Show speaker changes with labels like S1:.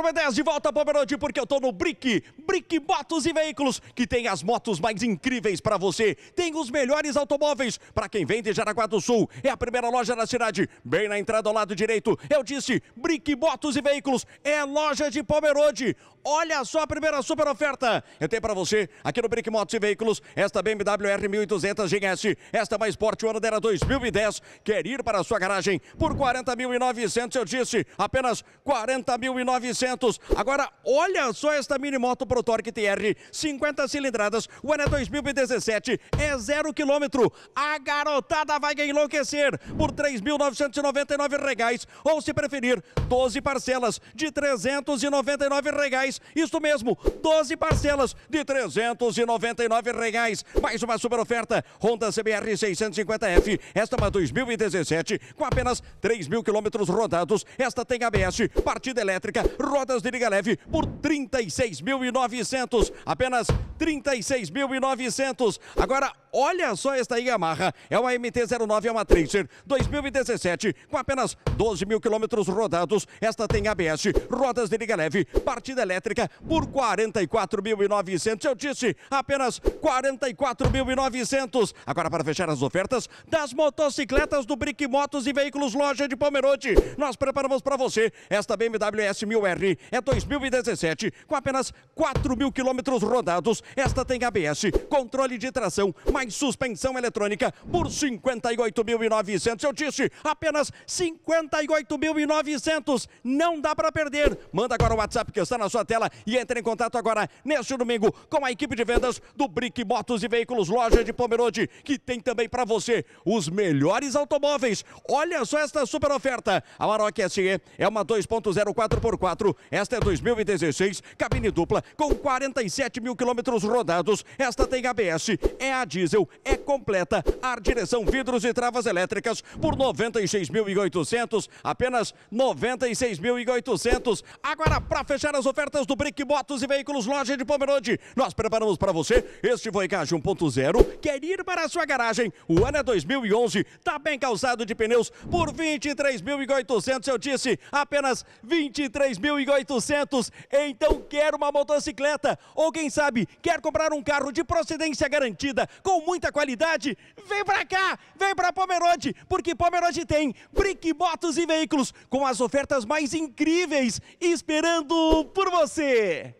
S1: RB10 de volta, Pomerode, porque eu tô no Brick, Brick Motos e Veículos, que tem as motos mais incríveis para você, tem os melhores automóveis para quem vem de Jaraguá do Sul, é a primeira loja da cidade, bem na entrada ao lado direito, eu disse, Brick Motos e Veículos, é loja de Pomerode, olha só a primeira super oferta, eu tenho para você, aqui no Brick Motos e Veículos, esta BMW R1200 GS, esta mais Sport ano dela 2010, é quer ir para a sua garagem por 40.900, eu disse, apenas 40.900, 4.800. Agora, olha só esta mini moto Pro Torque TR, 50 cilindradas, o ano é 2017, é zero quilômetro. A garotada vai enlouquecer por R$ 3.999 regais, ou se preferir, 12 parcelas de R$ 399 regais. Isso mesmo, 12 parcelas de R$ 399 regais. Mais uma super oferta, Honda CBR 650F, esta é uma 2017, com apenas 3 mil quilômetros rodados. Esta tem ABS, partida elétrica, rodada rodas de Liga Leve por 36.900, apenas 36.900. Agora, olha só esta aí, Yamaha. É uma MT-09, é uma Tracer 2017, com apenas 12 mil quilômetros rodados. Esta tem ABS, rodas de liga leve, partida elétrica por 44.900. Eu disse, apenas 44.900. Agora, para fechar as ofertas das motocicletas do Brick Motos e Veículos Loja de Pomerode, nós preparamos para você esta BMW S1000R. É 2017, com apenas 4 mil quilômetros rodados. Esta tem ABS, controle de tração, mais suspensão eletrônica por 58.900. Eu disse, apenas 58.900. Não dá para perder. Manda agora o WhatsApp que está na sua tela e entre em contato agora neste domingo com a equipe de vendas do Brick Motos e Veículos Loja de Pomerode, que tem também para você os melhores automóveis. Olha só esta super oferta. A Maroc SE é uma 204 x 4 Esta é 2016, cabine dupla com 47 mil quilômetros rodados. Esta tem ABS, é a diesel, é completa, ar, direção, vidros e travas elétricas por 96.800, apenas 96.800. Agora, para fechar as ofertas do Brick Motos e Veículos Loja de Pomerode, nós preparamos para você este Voyage 1.0. Quer ir para a sua garagem? O ano é 2011, tá bem calçado de pneus por 23.800, eu disse, apenas 23.800. Então quer uma motocicleta ou quem sabe Quer comprar um carro de procedência garantida, com muita qualidade? Vem pra cá, vem pra Pomerode, porque Pomerode tem Brick Motos e Veículos, com as ofertas mais incríveis, esperando por você!